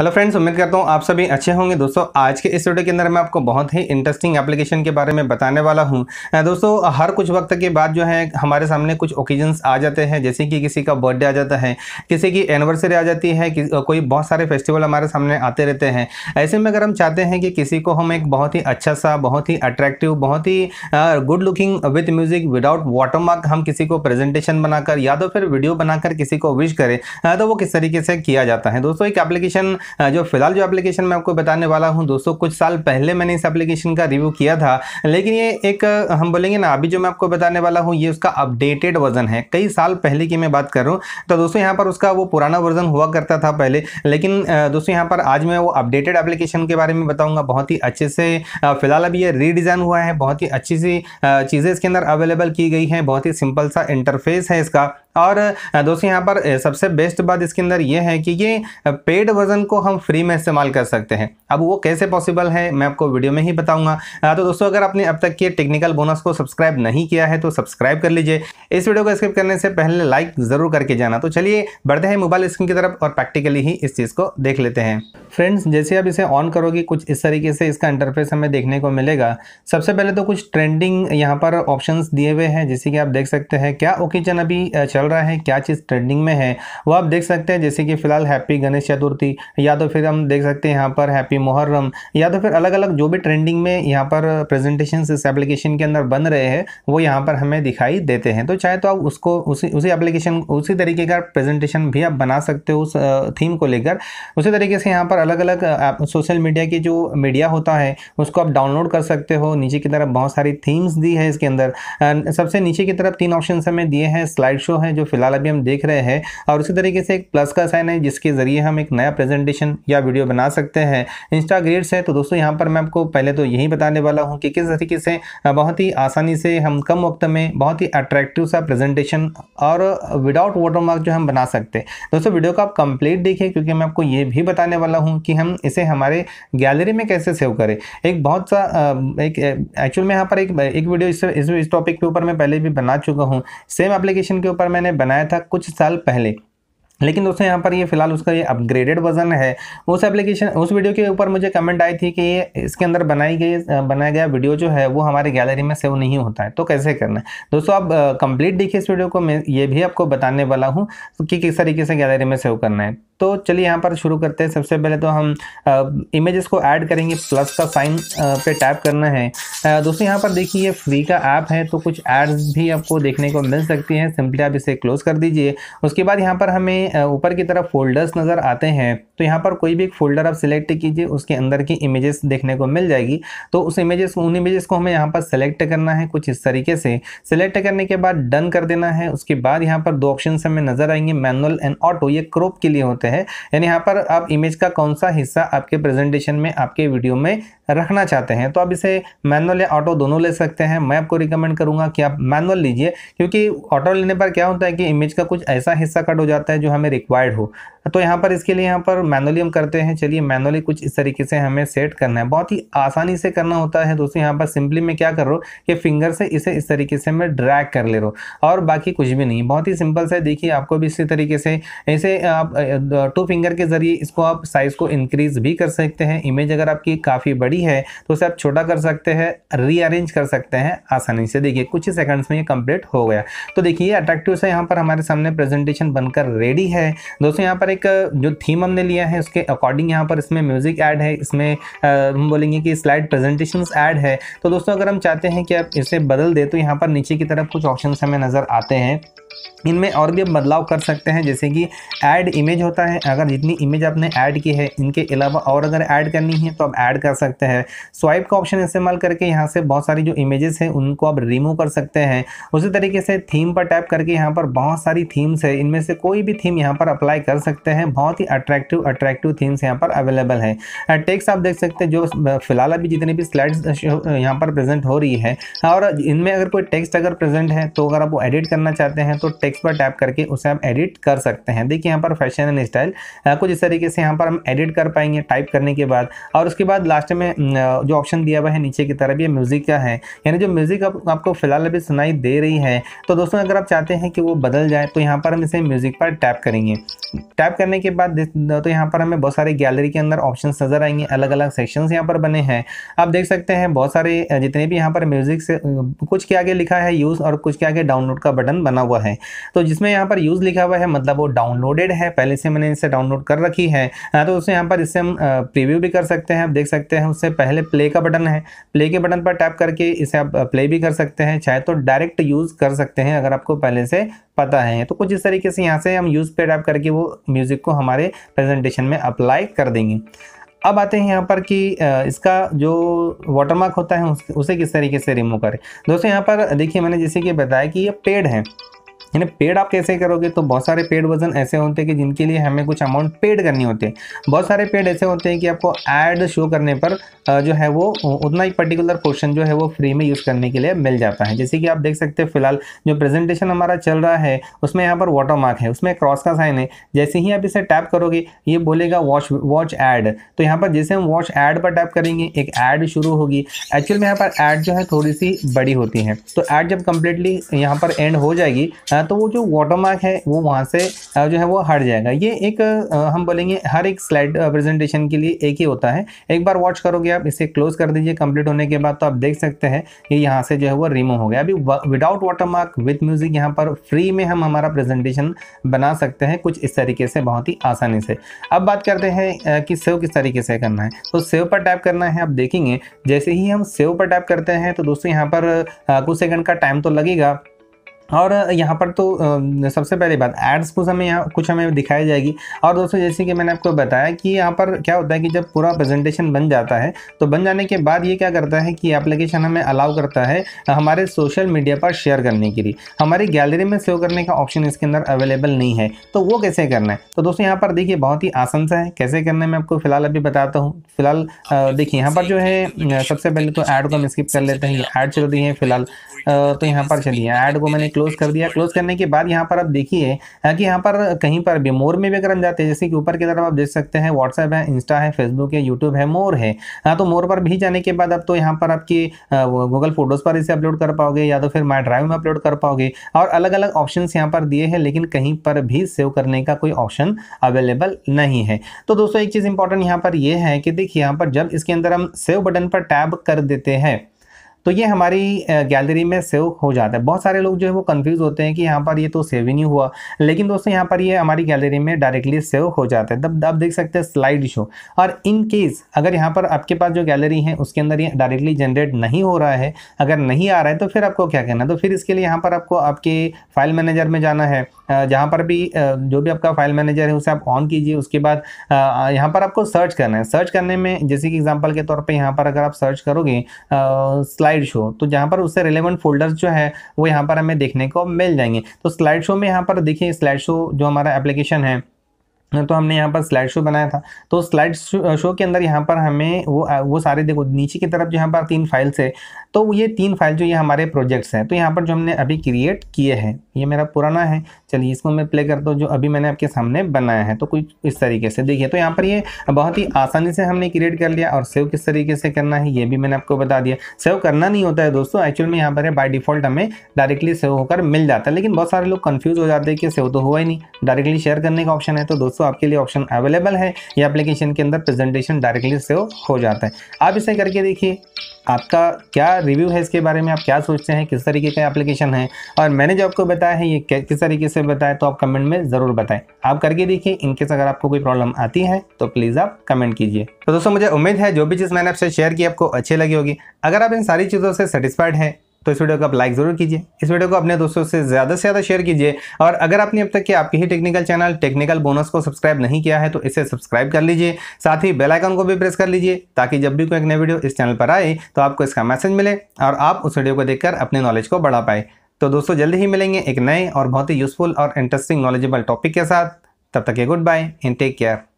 hello friends उम्मीद करता हूँ आप सभी अच्छे होंगे दोस्तों आज के इस वीडियो के अंदर मैं आपको बहुत ही इंटरेस्टिंग एप्लीकेशन के बारे में बताने वाला हूँ दोस्तों हर कुछ वक्त के बाद जो है हमारे सामने कुछ ओकेजन्स आ जाते हैं जैसे कि किसी का बर्थडे आ जाता है किसी की एनिवर्सरी आ जाती है कि, कोई बहुत सारे फेस्टिवल हमारे सामने आते रहते हैं ऐसे में अगर हम चाहते हैं कि किसी को हम एक बहुत ही अच्छा सा बहुत ही अट्रैक्टिव बहुत ही good looking with music without watermark हम किसी को प्रेजेंटेशन बनाकर या तो फिर वीडियो बनाकर किसी को विश करें तो वो किस तरीके से किया जाता है दोस्तों एक एप्लीकेशन जो फिलहाल जो एप्लीकेशन मैं आपको बताने वाला हूँ दोस्तों कुछ साल पहले मैंने इस एप्लीकेशन का रिव्यू किया था लेकिन ये एक हम बोलेंगे ना अभी जो मैं आपको बताने वाला हूँ ये उसका अपडेटेड वर्जन है कई साल पहले की मैं बात कर रहा हूँ तो दोस्तों यहाँ पर उसका वो पुराना वर्जन हुआ करता था पहले लेकिन दोस्तों यहाँ पर आज मैं वो अपडेटेड एप्लीकेशन के बारे में बताऊँगा बहुत ही अच्छे से फिलहाल अभी ये रीडिज़ाइन हुआ है बहुत ही अच्छी सी चीज़ें इसके अंदर अवेलेबल की गई हैं बहुत ही सिंपल सा इंटरफेस है इसका और दोस्तों यहाँ पर सबसे बेस्ट बात इसके अंदर ये है कि ये पेड वर्जन को हम फ्री में इस्तेमाल कर सकते हैं अब वो कैसे पॉसिबल है मैं आपको वीडियो में ही बताऊंगा तो दोस्तों अगर आपने अब तक ये टेक्निकल बोनस को सब्सक्राइब नहीं किया है तो सब्सक्राइब कर लीजिए इस वीडियो को स्क्रिप करने से पहले लाइक ज़रूर करके जाना तो चलिए बढ़ते हैं मोबाइल स्क्रीन की तरफ और प्रैक्टिकली ही इस चीज़ को देख लेते हैं फ्रेंड्स जैसे आप इसे ऑन करोगे कुछ इस तरीके से इसका इंटरफेस हमें देखने को मिलेगा सबसे पहले तो कुछ ट्रेंडिंग यहाँ पर ऑप्शन दिए हुए हैं जैसे कि आप देख सकते हैं क्या ओकेजन अभी चल रहा है क्या चीज़ ट्रेंडिंग में है वो आप देख सकते हैं जैसे कि फिलहाल हैप्पी गणेश चतुर्थी या तो फिर हम देख सकते हैं यहाँ पर हैप्पी मुहर्रम या तो फिर अलग अलग जो भी ट्रेंडिंग में यहाँ पर प्रेजेंटेशन इस एप्लीकेशन के अंदर बन रहे हैं वो यहाँ पर हमें दिखाई देते हैं तो चाहे तो आप उसको उसी उसी एप्लीकेशन उसी तरीके का प्रेजेंटेशन भी आप बना सकते हो उस थीम को लेकर उसी तरीके से यहाँ पर अलग अलग सोशल मीडिया की जो मीडिया होता है उसको आप डाउनलोड कर सकते हो नीचे की तरफ बहुत सारी थीम्स दी है इसके अंदर सबसे नीचे की तरफ तीन ऑप्शन हमें दिए हैं स्लाइड शो है है जो फिलहाल अभी हम देख रहे हैं और उसी तरीके से एक प्लस का साइन है जिसके ज़रिए हम एक नया प्रेजेंटेशन या वीडियो बना सकते हैं इंस्टाग्रेड्स है तो दोस्तों यहाँ पर मैं आपको पहले तो यही बताने वाला हूँ कि किस तरीके से बहुत ही आसानी से हम कम वक्त में बहुत ही अट्रैक्टिव सा प्रेजेंटेशन और विदाउट वाटरमार्क जो हम बना सकते हैं दोस्तों वीडियो को आप कंप्लीट देखें क्योंकि मैं आपको ये भी बताने वाला हूँ कि हम इसे हमारे गैलरी में कैसे सेव करें एक बहुत सा एक एक्चुअल में यहाँ पर एक एक वीडियो इस इस टॉपिक के ऊपर मैं पहले भी बना चुका हूँ सेम एप्लीकेशन के ऊपर मैं मैंने बनाया था कुछ साल पहले लेकिन दोस्तों यहाँ पर ये फिलहाल उसका ये अपग्रेडेड वर्जन है उस एप्लीकेशन उस वीडियो के ऊपर मुझे कमेंट आई थी कि ये इसके अंदर बनाई गई बनाया गया वीडियो जो है वो हमारे गैलरी में सेव नहीं होता है तो कैसे करना है दोस्तों आप कंप्लीट uh, देखिए इस वीडियो को मैं ये भी आपको बताने वाला हूँ कि किस तरीके से गैलरी में सेव करना है तो चलिए यहाँ पर शुरू करते हैं सबसे पहले तो हम इमेजेस को ऐड करेंगे प्लस का साइन पे टैप करना है दोस्तों यहाँ पर देखिए ये फ्री का ऐप है तो कुछ एड्स भी आपको देखने को मिल सकती हैं सिंपली आप इसे क्लोज़ कर दीजिए उसके बाद यहाँ पर हमें ऊपर की तरफ फोल्डर्स नज़र आते हैं तो यहाँ पर कोई भी एक फ़ोल्डर आप सिलेक्ट कीजिए उसके अंदर की इमेजेस देखने को मिल जाएगी तो उस इमेजेस उन इमेजेस को हमें यहाँ पर सेलेक्ट करना है कुछ इस तरीके से सिलेक्ट करने के बाद डन कर देना है उसके बाद यहाँ पर दो ऑप्शन हमें नज़र आएंगे मैनुअल एंड ऑटो ये क्रोप के लिए होते हैं हैं यानी यहाँ पर आप इमेज का कौन सा हिस्सा आपके प्रेजेंटेशन में आपके वीडियो में रखना चाहते हैं तो आप इसे मैनुअल या ऑटो दोनों ले सकते हैं मैं आपको रिकमेंड करूंगा कि आप मैनुअल लीजिए क्योंकि ऑटो लेने पर क्या होता है कि इमेज का कुछ ऐसा हिस्सा कट हो जाता है जो हमें रिक्वायर्ड हो तो यहाँ पर इसके लिए यहाँ पर मैनुअली हम करते हैं चलिए मैनुअली कुछ इस तरीके से हमें सेट करना है बहुत ही आसानी से करना होता है दोस्तों यहाँ पर सिंपली मैं क्या कर रहा हूँ कि फिंगर से इसे इस तरीके से मैं ड्रैग कर ले रहा हूँ और बाकी कुछ भी नहीं बहुत ही सिंपल से देखिए आपको भी इसी तरीके से इसे आप टू फिंगर के ज़रिए इसको आप साइज़ को इंक्रीज़ भी कर सकते हैं इमेज अगर आपकी काफ़ी बड़ी है तो उसे आप छोटा कर सकते हैं रीअरेंज कर सकते हैं आसानी से देखिए कुछ ही सेकंड्स में ये कंप्लीट हो गया तो देखिए अट्रैक्टिव से यहाँ पर हमारे सामने प्रेजेंटेशन बनकर रेडी है दोस्तों यहाँ पर एक जो थीम हमने लिया है उसके अकॉर्डिंग यहाँ पर इसमें म्यूज़िक ऐड है इसमें हम बोलेंगे कि स्लाइड प्रेजेंटेशन ऐड है तो दोस्तों अगर हम चाहते हैं कि आप इसे बदल दे तो यहाँ पर नीचे की तरफ कुछ ऑप्शन हमें नज़र आते हैं इनमें और भी आप बदलाव कर सकते हैं जैसे कि ऐड इमेज होता है अगर जितनी इमेज आपने ऐड की है इनके अलावा और अगर ऐड करनी है तो आप ऐड कर सकते हैं स्वाइप का ऑप्शन इस्तेमाल करके यहाँ से बहुत सारी जो इमेजेस हैं उनको आप रिमूव कर सकते हैं उसी तरीके से थीम पर टैप करके यहाँ पर बहुत सारी थीम्स है इनमें से कोई भी थीम यहाँ पर अप्लाई कर सकते हैं बहुत ही अट्रैक्टिव अट्रैक्टिव थीम्स यहाँ पर अवेलेबल है टेक्स आप देख सकते हैं जो uh, फिलहाल अभी जितनी भी स्लाइड्स uh, uh, यहाँ पर प्रेजेंट हो रही है और इनमें अगर कोई टेक्स्ट अगर प्रेजेंट है तो अगर आप वो एडिट करना चाहते हैं तो टेक्स्ट पर टैप करके उसे हम एडिट कर सकते हैं देखिए यहाँ पर फैशन एंड स्टाइल कुछ इस तरीके से यहाँ पर हम एडिट कर पाएंगे टाइप करने के बाद और उसके बाद लास्ट में जो ऑप्शन दिया हुआ है नीचे की तरफ ये म्यूज़िक का है यानी जो म्यूज़िक आप, आपको फ़िलहाल अभी सुनाई दे रही है तो दोस्तों अगर आप चाहते हैं कि वो बदल जाए तो यहाँ पर हम इसे म्यूज़िक पर टैप करेंगे टैप करने के बाद तो यहाँ पर हमें बहुत सारे गैलरी के अंदर ऑप्शन नज़र आएंगे अलग अलग सेक्शन यहाँ पर बने हैं आप देख सकते हैं बहुत सारे जितने भी यहाँ पर म्यूज़िक से कुछ के आगे लिखा है यूज़ और कुछ के आगे डाउनलोड का बटन बना हुआ है है तो जिसमें यहाँ पर यूज़ लिखा हुआ है मतलब वो डाउनलोडेड है पहले से मैंने इसे डाउनलोड कर रखी है हाँ, तो उसे यहाँ पर इससे हम प्रीव्यू भी कर सकते हैं आप देख सकते हैं उससे पहले प्ले का बटन है प्ले के बटन पर टैप करके इसे आप प्ले भी कर सकते हैं चाहे तो डायरेक्ट यूज़ कर सकते हैं अगर आपको पहले से पता है तो कुछ इस तरीके से यहाँ से हम यूज़ पे टैप करके वो म्यूज़िक को हमारे प्रेजेंटेशन में अप्लाई कर देंगे अब आते हैं यहाँ पर कि इसका जो वाटरमार्क होता है उसे किस तरीके से रिमूव करें दोस्तों यहाँ पर देखिए मैंने जैसे कि बताया कि ये पेड है यानी पेड आप कैसे करोगे तो बहुत सारे पेड वर्जन ऐसे होते हैं कि जिनके लिए हमें कुछ अमाउंट पेड करनी होती है बहुत सारे पेड ऐसे होते हैं कि आपको एड शो करने पर जो है वो उतना ही पर्टिकुलर पोर्शन जो है वो फ्री में यूज़ करने के लिए मिल जाता है जैसे कि आप देख सकते हैं फिलहाल जो प्रेजेंटेशन हमारा चल रहा है उसमें यहाँ पर वाटर मार्क है उसमें क्रॉस का साइन है जैसे ही आप इसे टैप करोगे ये बोलेगा वॉच वॉच एड तो यहाँ पर जैसे हम वॉच एड पर टैप करेंगे एक ऐड शुरू होगी एक्चुअल में यहाँ पर ऐड जो है थोड़ी सी बड़ी होती है तो ऐड जब कम्प्लीटली यहाँ पर एंड हो जाएगी जाए तो वो जो वाटर मार्क है वो वहाँ से जो है वो हट जाएगा ये एक हम बोलेंगे हर एक स्लाइड प्रेजेंटेशन के लिए एक ही होता है एक बार वॉच करोगे आप इसे क्लोज कर दीजिए कंप्लीट होने के बाद तो आप देख सकते हैं ये यहाँ से जो है वो रिमूव हो गया अभी without watermark with music यहाँ पर फ्री में हम हमारा प्रेजेंटेशन बना सकते हैं कुछ इस तरीके से बहुत ही आसानी से अब बात करते हैं कि सेव किस तरीके से करना है तो सेव पर टैप करना है आप देखेंगे जैसे ही हम सेव पर टैप करते हैं तो दोस्तों यहाँ पर कुछ सेकंड का टाइम तो लगेगा और यहाँ पर तो सबसे पहली बात एड्स कुछ हमें यहाँ कुछ हमें दिखाई जाएगी और दोस्तों जैसे कि मैंने आपको बताया कि यहाँ पर क्या होता है कि जब पूरा प्रेजेंटेशन बन जाता है तो बन जाने के बाद ये क्या करता है कि एप्लीकेशन हमें अलाउ करता है हमारे सोशल मीडिया पर शेयर करने के लिए हमारी गैलरी में सेव करने का ऑप्शन इसके अंदर अवेलेबल नहीं है तो वो कैसे करना है तो दोस्तों यहाँ पर देखिए बहुत ही आसान सा है कैसे करना है मैं आपको फिलहाल अभी बताता हूँ फिलहाल देखिए यहाँ पर जो है सबसे पहले तो ऐड को हम स्किप कर लेते हैं ऐड चल रही है फिलहाल तो यहाँ पर चलिए ऐड को मैंने क्लोज कर दिया क्लोज करने के बाद यहाँ पर आप देखिए कि यहाँ पर कहीं पर भी मोर में भी अगर हम जाते हैं जैसे कि ऊपर की तरफ आप देख सकते हैं व्हाट्सएप है इंस्टा है फेसबुक है यूट्यूब है मोर है हाँ तो मोर पर भी जाने के बाद अब तो यहाँ पर आपकी गूगल फोटोज़ पर इसे अपलोड कर पाओगे या तो फिर माई ड्राइव में अपलोड कर पाओगे और अलग अलग ऑप्शन यहाँ पर दिए हैं लेकिन कहीं पर भी सेव करने का कोई ऑप्शन अवेलेबल नहीं है तो दोस्तों एक चीज़ इंपॉर्टेंट यहाँ पर यह है कि देखिए यहाँ पर जब इसके अंदर हम सेव बटन पर टैब कर देते हैं तो ये हमारी गैलरी में सेव हो जाता है बहुत सारे लोग जो है वो कन्फ्यूज़ होते हैं कि यहाँ पर ये तो सेव ही नहीं हुआ लेकिन दोस्तों यहाँ पर ये हमारी गैलरी में डायरेक्टली सेव हो जाता है तब आप देख सकते हैं स्लाइड शो और इन केस अगर यहाँ पर आपके पास जो गैलरी है उसके अंदर ये डायरेक्टली जनरेट नहीं हो रहा है अगर नहीं आ रहा है तो फिर आपको क्या करना है तो फिर इसके लिए यहाँ पर आपको आपके फाइल मैनेजर में जाना है जहाँ पर भी जो भी आपका फाइल मैनेजर है उसे आप ऑन कीजिए उसके बाद यहाँ पर आपको सर्च करना है सर्च करने में जैसे कि एग्जाम्पल के तौर पर यहाँ पर अगर आप सर्च करोगे स्लाइड स्लाइड शो तो जहाँ पर उससे रिलेवेंट फोल्डर्स जो है वो यहाँ पर हमें देखने को मिल जाएंगे तो स्लाइड शो में यहाँ पर देखिए स्लाइड शो जो हमारा एप्लीकेशन है तो हमने यहाँ पर स्लाइड शो बनाया था तो स्लाइड शो के अंदर यहाँ पर हमें वो वो सारे देखो नीचे की तरफ यहाँ पर तीन फाइल्स है तो ये तीन फाइल जो ये हमारे प्रोजेक्ट्स हैं तो यहाँ पर जो हमने अभी क्रिएट किए हैं ये मेरा पुराना है चलिए इसको मैं प्ले करता हूँ जो अभी मैंने आपके सामने बनाया है तो कुछ इस तरीके से देखिए तो यहाँ पर ये बहुत ही आसानी से हमने क्रिएट कर लिया और सेव किस तरीके से करना है ये भी मैंने आपको बता दिया सेव करना नहीं होता है दोस्तों एक्चुअल में यहाँ पर बाई डिफ़ॉल्ट हमें डायरेक्टली सेव होकर मिल जाता है लेकिन बहुत सारे लोग कन्फ्यूज़ हो जाते हैं कि सेव तो हुआ ही नहीं डायरेक्टली शेयर करने का ऑप्शन है तो दोस्तों आपके लिए ऑप्शन अवेलेबल है ये अप्लीकेशन के अंदर प्रेजेंटेशन डायरेक्टली सेव हो जाता है आप इसे करके देखिए आपका क्या रिव्यू है इसके बारे में आप क्या सोचते हैं किस तरीके का एप्लीकेशन है और मैंने जो आपको बताया है ये किस तरीके से बताया तो आप कमेंट में ज़रूर बताएं आप करके देखिए इनकेस अगर आपको कोई प्रॉब्लम आती है तो प्लीज़ आप कमेंट कीजिए तो दोस्तों मुझे उम्मीद है जो भी चीज़ मैंने आपसे शेयर की आपको अच्छी लगी होगी अगर आप इन सारी चीज़ों से सेटिस्फाइड हैं तो इस वीडियो को आप लाइक ज़रूर कीजिए इस वीडियो को अपने दोस्तों से ज़्यादा से ज़्यादा शेयर कीजिए और अगर आपने अब तक के आपके ही टेक्निकल चैनल टेक्निकल बोनस को सब्सक्राइब नहीं किया है तो इसे सब्सक्राइब कर लीजिए साथ ही बेल आइकन को भी प्रेस कर लीजिए ताकि जब भी कोई एक नई वीडियो इस चैनल पर आए तो आपको इसका मैसेज मिले और आप उस वीडियो को देखकर अपने नॉलेज को बढ़ा पाए तो दोस्तों जल्दी ही मिलेंगे एक नए और बहुत ही यूज़फुल और इंटरेस्टिंग नॉलेजेबल टॉपिक के साथ तब तक के goodbye and take care